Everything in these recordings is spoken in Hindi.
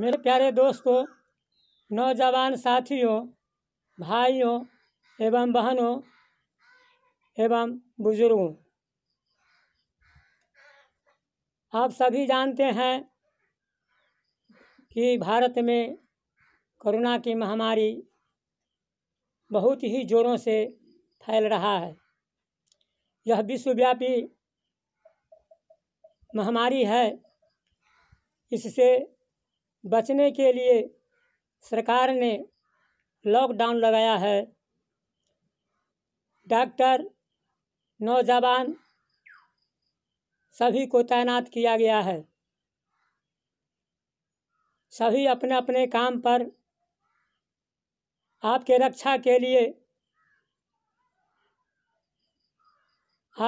मेरे प्यारे दोस्तों नौजवान साथियों भाइयों एवं बहनों एवं बुजुर्गों आप सभी जानते हैं कि भारत में कोरोना की महामारी बहुत ही ज़ोरों से फैल रहा है यह विश्वव्यापी महामारी है इससे बचने के लिए सरकार ने लॉकडाउन लगाया है डॉक्टर नौजवान सभी को तैनात किया गया है सभी अपने अपने काम पर आपके रक्षा के लिए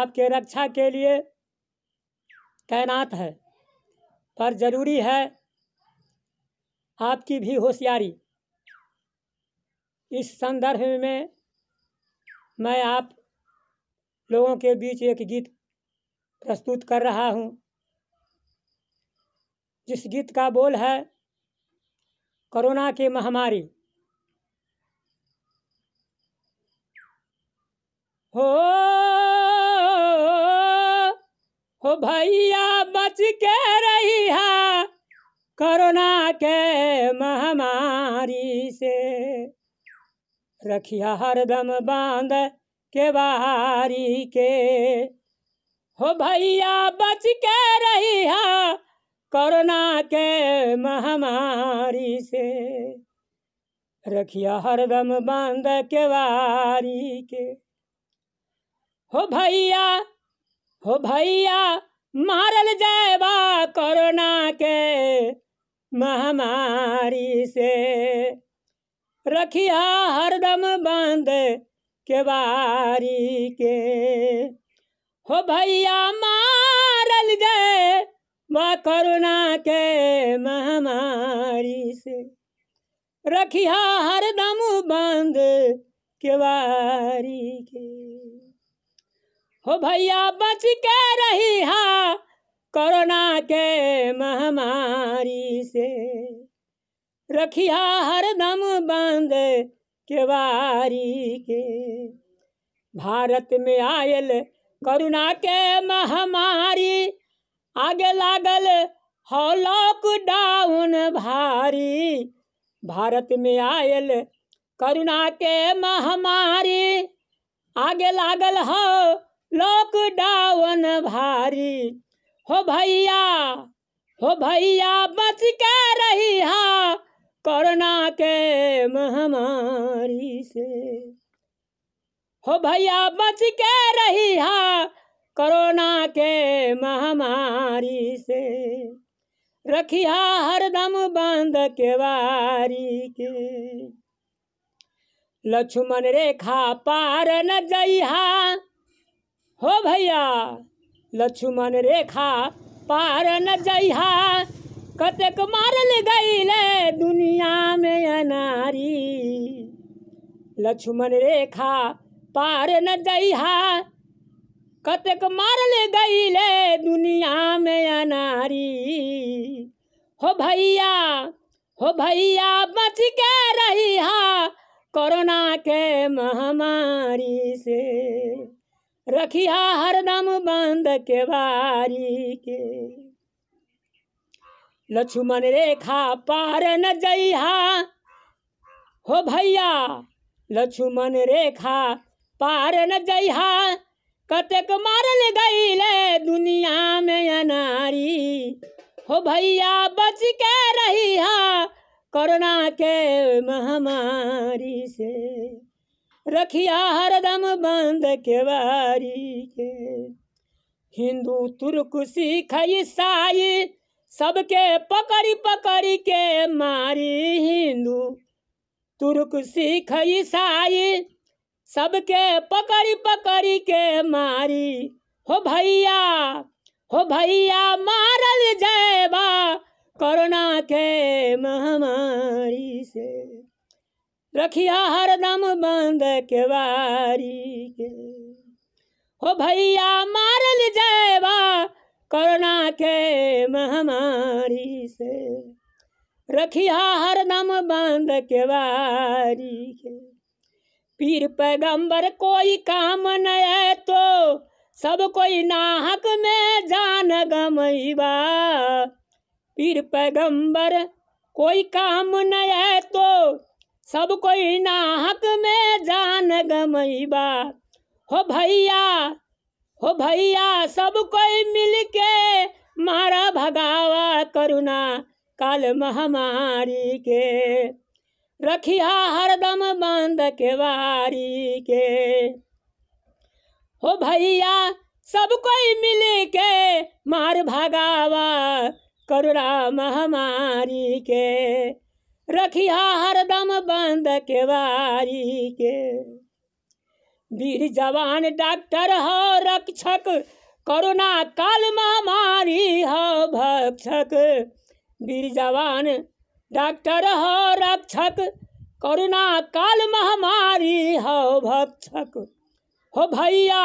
आपके रक्षा के लिए तैनात है पर ज़रूरी है आपकी भी होशियारी इस संदर्भ में मैं आप लोगों के बीच एक गीत प्रस्तुत कर रहा हूँ जिस गीत का बोल है कोरोना की महामारी हो हो भैया बच के रही है कोरोना के महामारी से रखिया हरदम बांध के बारी के हो भैया बच के रही है कोरोना के महामारी से रखिया हरदम बांध के बारी के हो भैया हो भैया मारल बा कोरोना के महामारी से रखिया हरदम बांध के बारी के हो भैया मारल गए वह कोरोना के महामारी से रखिया हरदम बांध के बारी के हो भैया बच के रही हा कोरोना के महामारी से रखिया हर दम बंद के बारी के भारत में आयल कोरोना के महामारी आगे लागल हो लॉकडाउन भारी भारत में आयल कोरोना के महामारी आगे लागल हो लॉकडाउन भारी हो भैया हो भैया बच के रही हा कोरोना के महामारी से हो भैया बच के रही हा कोरोना के महामारी से रखिया हरदम बंद के बारी के लक्ष्मण रेखा पार न जइहा हो भैया लक्ष्मण रेखा पार न जइहा कतेक मारल गईल दुनिया में अनारी लक्ष्मण रेखा पार न जइहा कतेक मारल गईल दुनिया में अनारी हो भैया हो भैया बच के रही हा कोरोना के महामारी से रखिया हरदम बंद के बारी के लक्ष्मण रेखा पार न जइहा हो भैया लक्ष्मण रेखा पार न जइहा कतेक मारल गई ले दुनिया में अनारी हो भैया बच के रही हा कोरोना के महामारी से रखिया हरदम बंद के बारी के हिंदू तुर्क सिख ईसाई सबके पकड़ी पकड़ी के मारी हिंदू तुर्क सिख ईसाई सबके पकड़ी पकड़ी के मारी हो भैया हो भैया मारल जयबा कोरोना के महामारी से रखिया हरदम बंद के बारी के हो भैया मारल जाएबा कोरोना के महामारी से रखिया हरदम बंद के बारी के पीर पैगंबर कोई काम न तो सब कोई नाहक में जान गमईबा पीर पैगंबर कोई काम न तो सब कोई ना हक में जान गमईबा हो भैया हो भैया सब कोई मिल के मारा भगावा करुणा काल महामारी के रखिया हरदम बंद के वारी के हो भैया सब कोई मिल के मार भगावा करुणा महामारी के रखिया हरदम बंद के बारी के वीर जवान डॉक्टर हो रक्षक कोरोना काल महामारी हो भक्षक वीर जवान डॉक्टर हो रक्षक कोरोना काल महामारी हो भक्षक हो भैया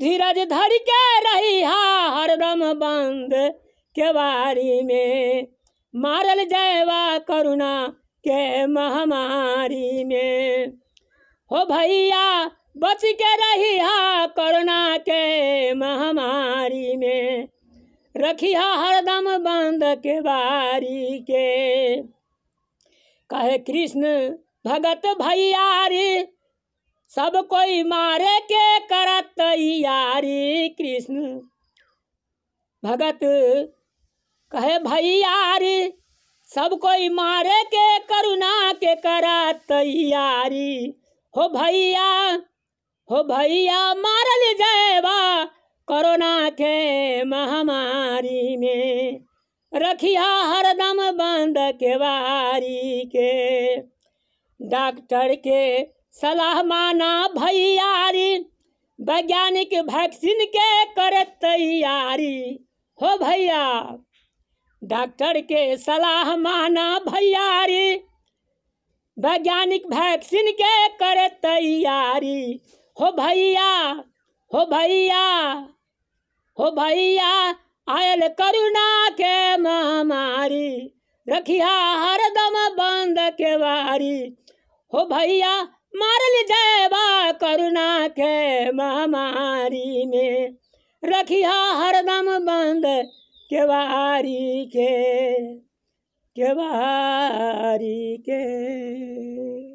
धीरज धर के रही हरदम बंद के बारी में मारल जयवा करुणा के महामारी में हो भैया बच के रही हा कोरोना के महामारी में रखी हा हरदम बंद के बारी के कहे कृष्ण भगत भैयारी सब कोई मारे के करत यारी कृष्ण भगत कहे भैयारी सब कोई मारे के करुणा के करा तैयारी हो भैया हो भैया मारल जाएबा कोरोना के महामारी में रखिया हरदम बंद के बारी के डॉक्टर के सलाह माना भैयारी वैज्ञानिक वैक्सीन के करे तैयारी हो भैया डॉक्टर के सलाह माना भैयारी वैज्ञानिक वैक्सीन के करे तैयारी हो भैया हो भैया हो भैया आयल करुणा के महामारी रखिया हरदम बंद के बारी हो भैया मारल जाएबा करुणा के महामारी में रखिया हरदम बंद के बारी के के बारी के